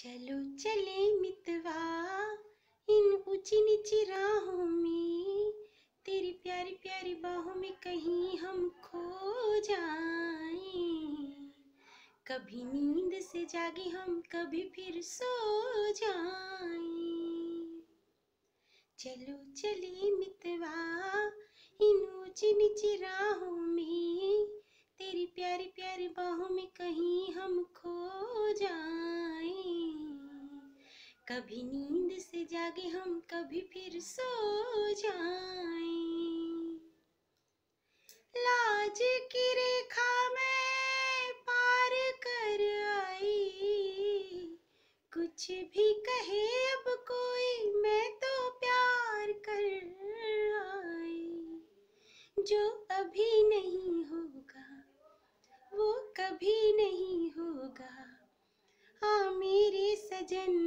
चलो चले मितवा इन ऊंची नीची राहों में तेरी प्यारी प्यारी बाहों में कहीं हम खो जाए कभी नींद से जागे हम कभी फिर सो जाए चलो चले मितवा इन ऊंची नीची राहों में तेरी प्यारी प्यारी बाहों में कहीं हम खो जाए कभी नींद से जागे हम कभी फिर सो जाए लाज की रेखा में पार कर आई कुछ भी कहे अब कोई मैं तो प्यार कर आई जो अभी नहीं होगा वो कभी नहीं होगा हाँ मेरे सजन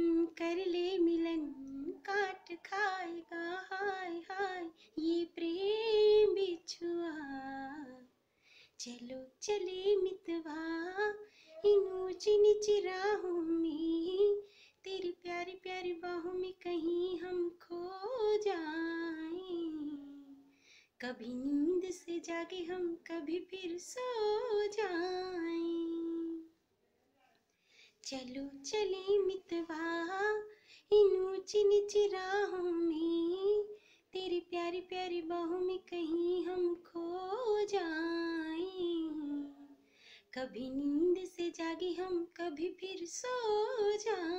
खाएगा हाय हाय ये प्रेम बिछुआ चलो चले मितवा ऊंची तेरी प्यारी प्यारी बाहों में कहीं हम खो जाए कभी नींद से जागे हम कभी फिर सो जाए चलो चले मितवा ऊंची नीची राहों में तेरी प्यारी प्यारी बाहों में कहीं हम खो जाए कभी नींद से जागे हम कभी फिर सो जाए